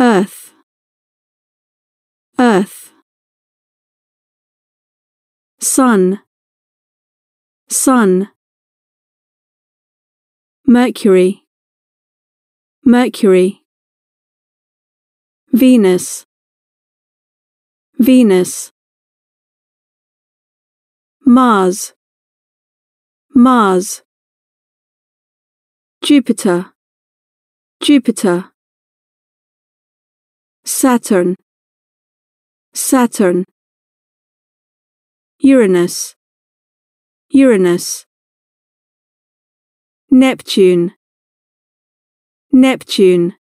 earth earth sun sun mercury mercury venus venus mars mars jupiter jupiter Saturn, Saturn, Uranus, Uranus, Neptune, Neptune.